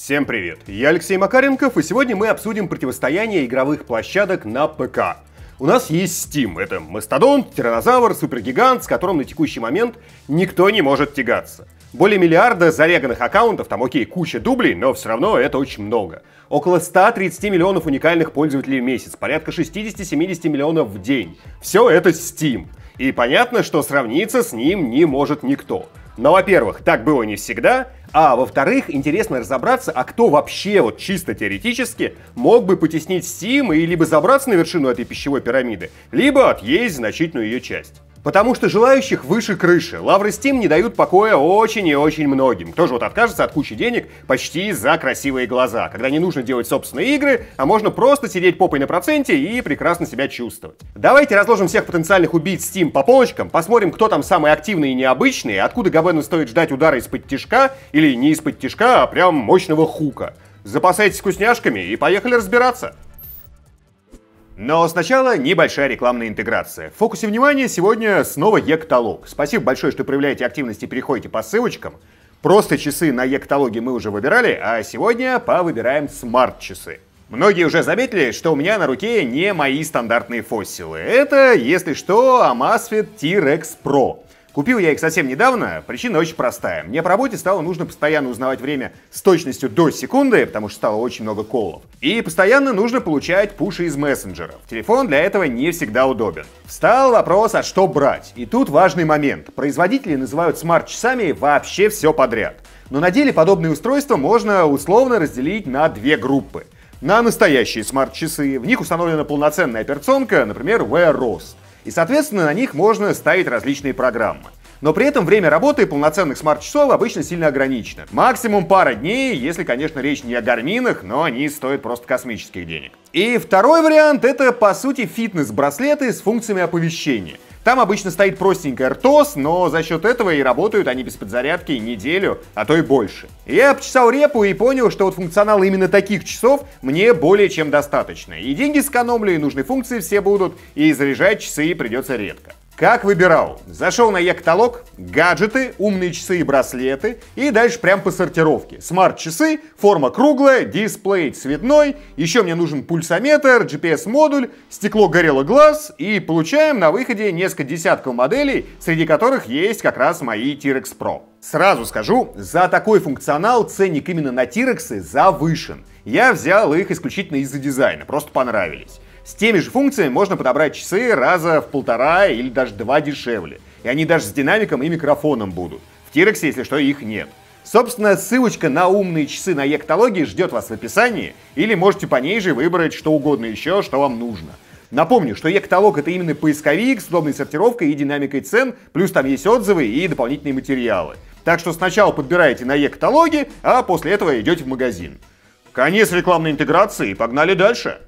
Всем привет! Я Алексей Макаренков, и сегодня мы обсудим противостояние игровых площадок на ПК. У нас есть Steam. Это мастодонт, тиранозавр, супергигант, с которым на текущий момент никто не может тягаться. Более миллиарда зареганных аккаунтов, там окей, куча дублей, но все равно это очень много. Около 130 миллионов уникальных пользователей в месяц, порядка 60-70 миллионов в день. Все это Steam. И понятно, что сравниться с ним не может никто. Но, ну, во-первых, так было не всегда, а во-вторых, интересно разобраться, а кто вообще, вот чисто теоретически, мог бы потеснить Steam и либо забраться на вершину этой пищевой пирамиды, либо отъесть значительную ее часть. Потому что желающих выше крыши. Лавры Steam не дают покоя очень и очень многим. Кто же вот откажется от кучи денег почти за красивые глаза, когда не нужно делать собственные игры, а можно просто сидеть попой на проценте и прекрасно себя чувствовать. Давайте разложим всех потенциальных убийц Steam по полочкам, посмотрим, кто там самый активный и необычный, откуда Габену стоит ждать удара из-под тишка, или не из-под тишка, а прям мощного хука. Запасайтесь вкусняшками и поехали разбираться. Но сначала небольшая рекламная интеграция. В фокусе внимания сегодня снова Екталог. Спасибо большое, что проявляете активность и переходите по ссылочкам. Просто часы на Екталоге мы уже выбирали, а сегодня повыбираем смарт-часы. Многие уже заметили, что у меня на руке не мои стандартные фоссилы. Это, если что, Amazfit T-Rex Pro. Купил я их совсем недавно, причина очень простая. Мне по работе стало нужно постоянно узнавать время с точностью до секунды, потому что стало очень много колов. И постоянно нужно получать пуши из мессенджеров. Телефон для этого не всегда удобен. Встал вопрос, а что брать? И тут важный момент. Производители называют смарт-часами вообще все подряд. Но на деле подобные устройства можно условно разделить на две группы. На настоящие смарт-часы. В них установлена полноценная операционка, например, Wear OS и, соответственно, на них можно ставить различные программы. Но при этом время работы полноценных смарт-часов обычно сильно ограничено. Максимум пара дней, если, конечно, речь не о гарминах, но они стоят просто космических денег. И второй вариант — это, по сути, фитнес-браслеты с функциями оповещения. Там обычно стоит простенькая РТОС, но за счет этого и работают они без подзарядки неделю, а то и больше. Я обчесал репу и понял, что вот функционал именно таких часов мне более чем достаточно. И деньги сэкономлю, и нужные функции все будут, и заряжать часы придется редко. Как выбирал? Зашел на Е-каталог, гаджеты, умные часы и браслеты, и дальше прям по сортировке. Смарт-часы, форма круглая, дисплей цветной, еще мне нужен пульсометр, GPS-модуль, стекло горело глаз, и получаем на выходе несколько десятков моделей, среди которых есть как раз мои T-Rex Pro. Сразу скажу, за такой функционал ценник именно на T-Rex завышен. Я взял их исключительно из-за дизайна, просто понравились. С теми же функциями можно подобрать часы раза в полтора или даже два дешевле. И они даже с динамиком и микрофоном будут. В Тирексе, если что, их нет. Собственно, ссылочка на умные часы на Ектологии ждет вас в описании, или можете по ней же выбрать что угодно еще, что вам нужно. Напомню, что Ектолог это именно поисковик с удобной сортировкой и динамикой цен, плюс там есть отзывы и дополнительные материалы. Так что сначала подбираете на Ектологе, а после этого идете в магазин. Конец рекламной интеграции, погнали дальше!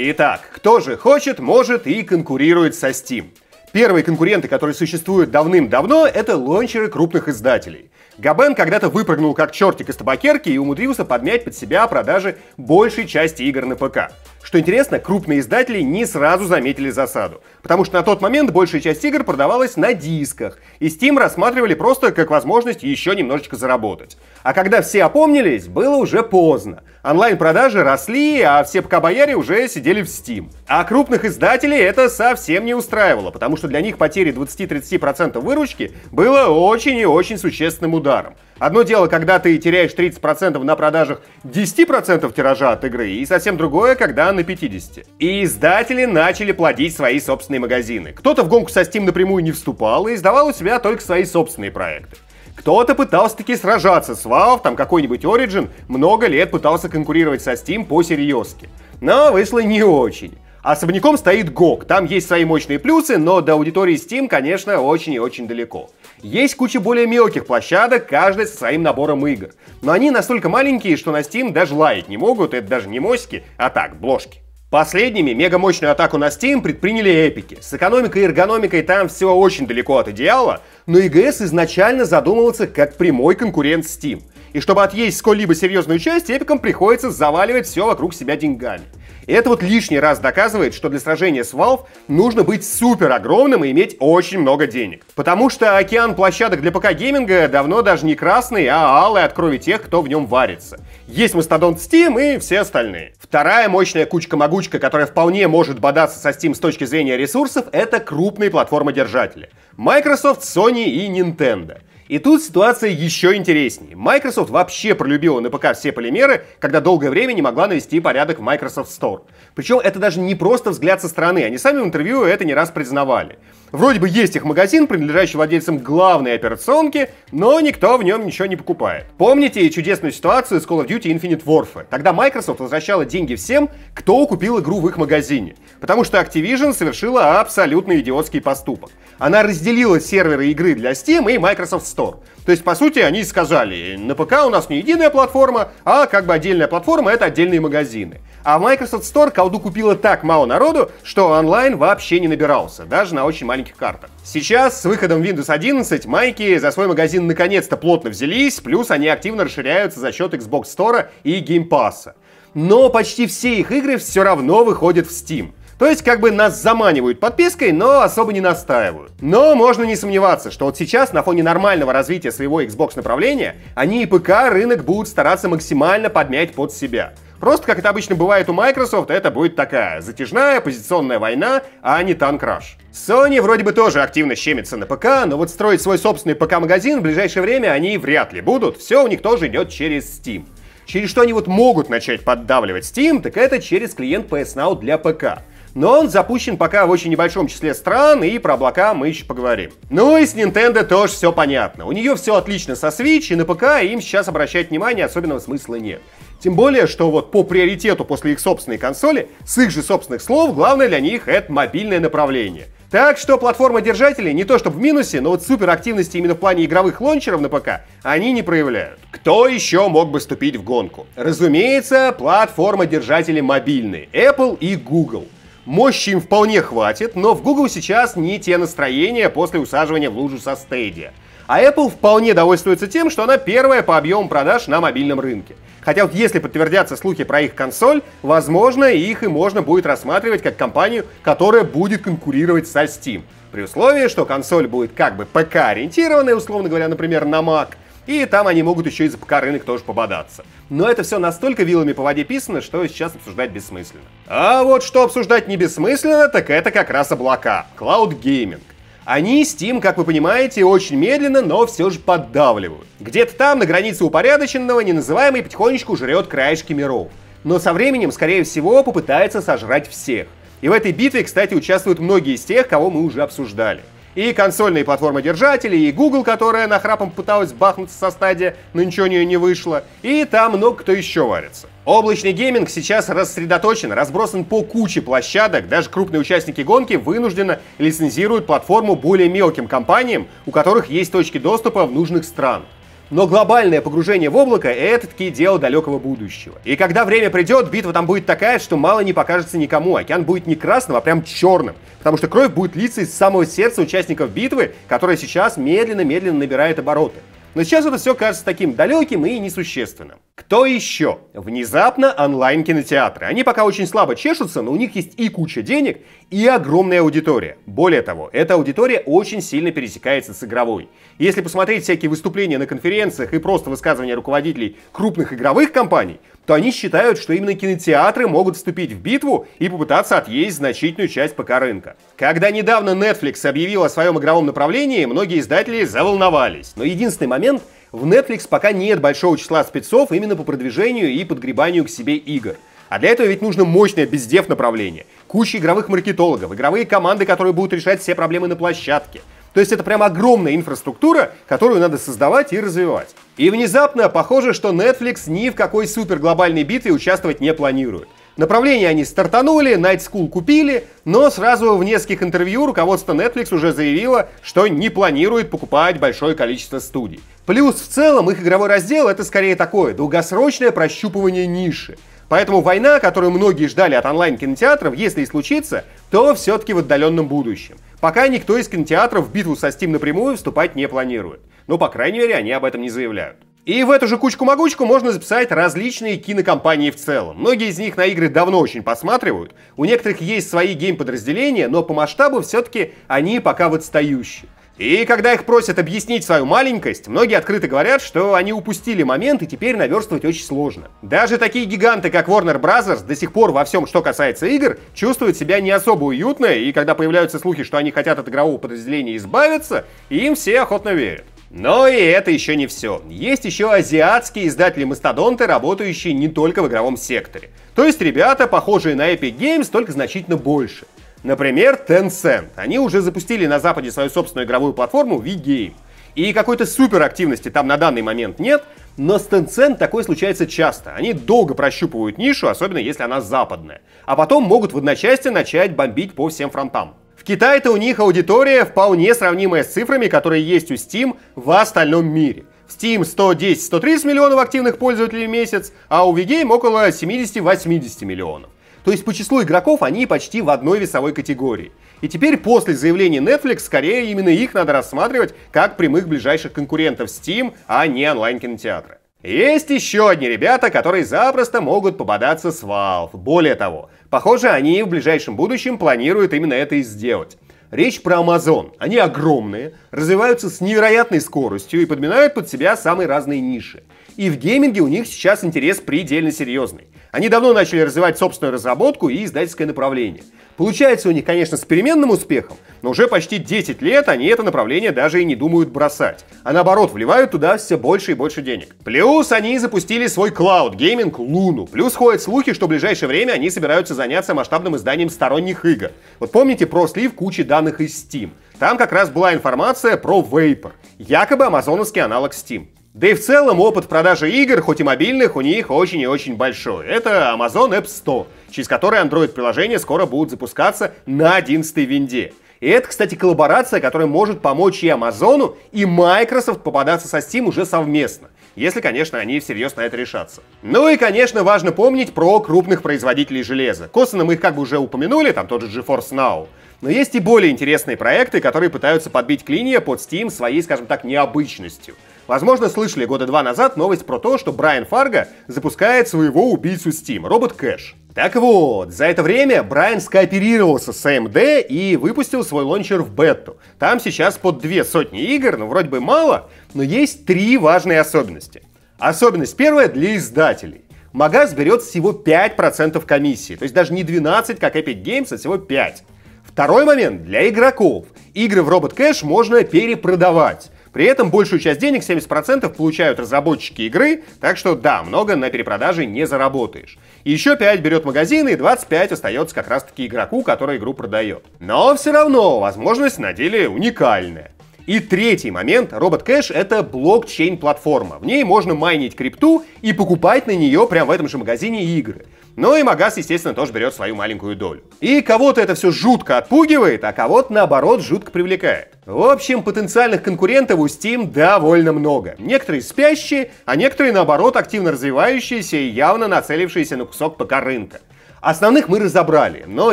Итак, кто же хочет, может и конкурирует со Steam. Первые конкуренты, которые существуют давным-давно, это лончеры крупных издателей. Габен когда-то выпрыгнул как чертик из табакерки и умудрился подмять под себя продажи большей части игр на ПК. Что интересно, крупные издатели не сразу заметили засаду, потому что на тот момент большая часть игр продавалась на дисках, и Steam рассматривали просто как возможность еще немножечко заработать. А когда все опомнились, было уже поздно. Онлайн-продажи росли, а все пока бояре уже сидели в Steam. А крупных издателей это совсем не устраивало, потому что для них потери 20-30% выручки было очень и очень существенным ударом. Одно дело, когда ты теряешь 30% на продажах 10% тиража от игры, и совсем другое, когда на 50%. И издатели начали плодить свои собственные магазины. Кто-то в гонку со Steam напрямую не вступал и издавал у себя только свои собственные проекты. Кто-то пытался таки сражаться с Valve, там какой-нибудь Origin много лет пытался конкурировать со Steam по серьезке. Но вышло не очень. Особняком стоит GOG, там есть свои мощные плюсы, но до аудитории Steam, конечно, очень и очень далеко. Есть куча более мелких площадок, каждая со своим набором игр. Но они настолько маленькие, что на Steam даже лаять не могут, это даже не мосики, а так, бложки. Последними мегамощную атаку на Steam предприняли эпики. С экономикой и эргономикой там все очень далеко от идеала, но EGS изначально задумывался как прямой конкурент Steam. И чтобы отъесть сколь-либо серьезную часть, эпикам приходится заваливать все вокруг себя деньгами. И это вот лишний раз доказывает, что для сражения с Valve нужно быть супер огромным и иметь очень много денег. Потому что океан площадок для ПК-гейминга давно даже не красный, а алый от крови тех, кто в нем варится. Есть мастодонт Steam и все остальные. Вторая мощная кучка-могучка, которая вполне может бодаться со Steam с точки зрения ресурсов, это крупные платформы-держатели. Microsoft, Sony и Nintendo. И тут ситуация еще интереснее. Microsoft вообще пролюбила на ПК все полимеры, когда долгое время не могла навести порядок в Microsoft Store. Причем это даже не просто взгляд со стороны, они сами в интервью это не раз признавали. Вроде бы есть их магазин, принадлежащий владельцам главной операционки, но никто в нем ничего не покупает. Помните чудесную ситуацию с Call of Duty Infinite Warfare? Тогда Microsoft возвращала деньги всем, кто купил игру в их магазине. Потому что Activision совершила абсолютно идиотский поступок. Она разделила серверы игры для Steam и Microsoft Store. Store. То есть, по сути, они сказали, на ПК у нас не единая платформа, а как бы отдельная платформа — это отдельные магазины. А в Microsoft Store колду купила так мало народу, что онлайн вообще не набирался, даже на очень маленьких картах. Сейчас с выходом Windows 11 майки за свой магазин наконец-то плотно взялись, плюс они активно расширяются за счет Xbox Store и Game Pass. Но почти все их игры все равно выходят в Steam. То есть как бы нас заманивают подпиской, но особо не настаивают. Но можно не сомневаться, что вот сейчас на фоне нормального развития своего Xbox направления, они и ПК рынок будут стараться максимально подмять под себя. Просто, как это обычно бывает у Microsoft, это будет такая затяжная позиционная война, а не танк танкраш. Sony вроде бы тоже активно щемится на ПК, но вот строить свой собственный ПК-магазин в ближайшее время они вряд ли будут, все у них тоже идет через Steam. Через что они вот могут начать поддавливать Steam, так это через клиент PS Now для ПК но он запущен пока в очень небольшом числе стран, и про облака мы еще поговорим. Ну и с Nintendo тоже все понятно. У нее все отлично со Switch, и на ПК им сейчас обращать внимание особенного смысла нет. Тем более, что вот по приоритету после их собственной консоли, с их же собственных слов, главное для них это мобильное направление. Так что платформа держателей не то чтобы в минусе, но вот суперактивности именно в плане игровых лончеров на ПК они не проявляют. Кто еще мог бы вступить в гонку? Разумеется, платформа держатели мобильные, Apple и Google. Мощи им вполне хватит, но в Google сейчас не те настроения после усаживания в лужу со стейди. А Apple вполне довольствуется тем, что она первая по объему продаж на мобильном рынке. Хотя вот если подтвердятся слухи про их консоль, возможно, их и можно будет рассматривать как компанию, которая будет конкурировать со Steam. При условии, что консоль будет как бы ПК-ориентированная, условно говоря, например, на Mac — и там они могут еще и за ПК рынок тоже пободаться. Но это все настолько вилами по воде писано, что сейчас обсуждать бессмысленно. А вот что обсуждать не бессмысленно, так это как раз облака. Cloud gaming. Они Steam, как вы понимаете, очень медленно, но все же поддавливают. Где-то там, на границе упорядоченного, не называемый, потихонечку жрет краешки миров. Но со временем, скорее всего, попытается сожрать всех. И в этой битве, кстати, участвуют многие из тех, кого мы уже обсуждали и консольные платформы держатели, и Google, которая на храпом пыталась бахнуться со стадия, но ничего у нее не вышло, и там много кто еще варится. Облачный гейминг сейчас рассредоточен, разбросан по куче площадок, даже крупные участники гонки вынуждены лицензируют платформу более мелким компаниям, у которых есть точки доступа в нужных странах. Но глобальное погружение в облако — это такие дело далекого будущего. И когда время придет, битва там будет такая, что мало не покажется никому. Океан будет не красным, а прям черным. Потому что кровь будет литься из самого сердца участников битвы, которая сейчас медленно-медленно набирает обороты. Но сейчас это все кажется таким далеким и несущественным. Кто еще? Внезапно онлайн-кинотеатры. Они пока очень слабо чешутся, но у них есть и куча денег, и огромная аудитория. Более того, эта аудитория очень сильно пересекается с игровой. Если посмотреть всякие выступления на конференциях и просто высказывания руководителей крупных игровых компаний, то они считают, что именно кинотеатры могут вступить в битву и попытаться отъесть значительную часть ПК рынка. Когда недавно Netflix объявил о своем игровом направлении, многие издатели заволновались. Но единственный момент — в Netflix пока нет большого числа спецов именно по продвижению и подгребанию к себе игр. А для этого ведь нужно мощное бездев направление, куча игровых маркетологов, игровые команды, которые будут решать все проблемы на площадке — то есть это прям огромная инфраструктура, которую надо создавать и развивать. И внезапно похоже, что Netflix ни в какой суперглобальной битве участвовать не планирует. Направление они стартанули, Night School купили, но сразу в нескольких интервью руководство Netflix уже заявило, что не планирует покупать большое количество студий. Плюс в целом их игровой раздел это скорее такое долгосрочное прощупывание ниши. Поэтому война, которую многие ждали от онлайн-кинотеатров, если и случится, то все-таки в отдаленном будущем. Пока никто из кинотеатров в битву со Steam напрямую вступать не планирует. Но, ну, по крайней мере, они об этом не заявляют. И в эту же кучку-могучку можно записать различные кинокомпании в целом. Многие из них на игры давно очень посматривают, у некоторых есть свои гейм-подразделения, но по масштабу все-таки они пока в отстающие. И когда их просят объяснить свою маленькость, многие открыто говорят, что они упустили момент и теперь наверстывать очень сложно. Даже такие гиганты, как Warner Bros. до сих пор во всем, что касается игр, чувствуют себя не особо уютно, и когда появляются слухи, что они хотят от игрового подразделения избавиться, им все охотно верят. Но и это еще не все. Есть еще азиатские издатели-мастодонты, работающие не только в игровом секторе. То есть ребята, похожие на Epic Games, только значительно больше. Например, Tencent. Они уже запустили на Западе свою собственную игровую платформу VGame. И какой-то суперактивности там на данный момент нет, но с Tencent такое случается часто. Они долго прощупывают нишу, особенно если она западная. А потом могут в одночасье начать бомбить по всем фронтам. В Китае-то у них аудитория вполне сравнимая с цифрами, которые есть у Steam в остальном мире. В Steam 110-130 миллионов активных пользователей в месяц, а у VGame около 70-80 миллионов. То есть по числу игроков они почти в одной весовой категории. И теперь после заявления Netflix скорее именно их надо рассматривать как прямых ближайших конкурентов Steam, а не онлайн-кинотеатры. Есть еще одни ребята, которые запросто могут попадаться с Valve. Более того, похоже, они в ближайшем будущем планируют именно это и сделать. Речь про Amazon. Они огромные, развиваются с невероятной скоростью и подминают под себя самые разные ниши. И в гейминге у них сейчас интерес предельно серьезный. Они давно начали развивать собственную разработку и издательское направление. Получается у них, конечно, с переменным успехом, но уже почти 10 лет они это направление даже и не думают бросать. А наоборот, вливают туда все больше и больше денег. Плюс они запустили свой клауд, гейминг Луну. Плюс ходят слухи, что в ближайшее время они собираются заняться масштабным изданием сторонних игр. Вот помните про слив кучи данных из Steam? Там как раз была информация про Vapor, якобы амазоновский аналог Steam. Да и в целом опыт продажи игр, хоть и мобильных, у них очень и очень большой. Это Amazon App Store, через который Android-приложения скоро будут запускаться на 11-й винде. И это, кстати, коллаборация, которая может помочь и Амазону, и Microsoft попадаться со Steam уже совместно. Если, конечно, они всерьез на это решатся. Ну и, конечно, важно помнить про крупных производителей железа. Косвенно мы их как бы уже упомянули, там тот же GeForce Now. Но есть и более интересные проекты, которые пытаются подбить клинья под Steam своей, скажем так, необычностью. Возможно, слышали года два назад новость про то, что Брайан Фарго запускает своего убийцу Steam, робот Кэш. Так вот, за это время Брайан скооперировался с AMD и выпустил свой лончер в бету. Там сейчас под две сотни игр, ну вроде бы мало, но есть три важные особенности. Особенность первая для издателей. Магаз берет всего 5% комиссии, то есть даже не 12, как Epic Games, а всего 5. Второй момент для игроков. Игры в Робот Кэш можно перепродавать. При этом большую часть денег, 70%, получают разработчики игры, так что да, много на перепродаже не заработаешь. И еще 5 берет магазины, и 25 остается как раз-таки игроку, который игру продает. Но все равно возможность на деле уникальная. И третий момент, Робот Кэш это блокчейн-платформа. В ней можно майнить крипту и покупать на нее прямо в этом же магазине игры. Ну и Магаз, естественно, тоже берет свою маленькую долю. И кого-то это все жутко отпугивает, а кого-то, наоборот, жутко привлекает. В общем, потенциальных конкурентов у Steam довольно много. Некоторые спящие, а некоторые, наоборот, активно развивающиеся и явно нацелившиеся на кусок ПК-рынка. Основных мы разобрали, но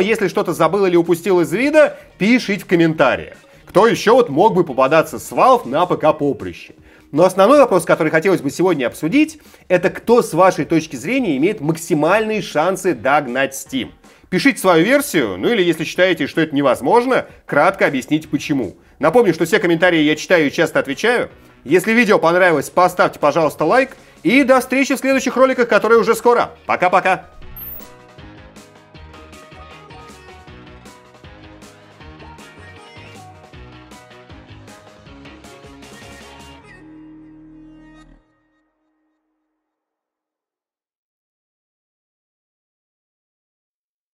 если что-то забыл или упустил из вида, пишите в комментариях. Кто еще вот мог бы попадаться с Valve на ПК-поприще? Но основной вопрос, который хотелось бы сегодня обсудить, это кто с вашей точки зрения имеет максимальные шансы догнать Steam. Пишите свою версию, ну или если считаете, что это невозможно, кратко объясните почему. Напомню, что все комментарии я читаю и часто отвечаю. Если видео понравилось, поставьте, пожалуйста, лайк. И до встречи в следующих роликах, которые уже скоро. Пока-пока!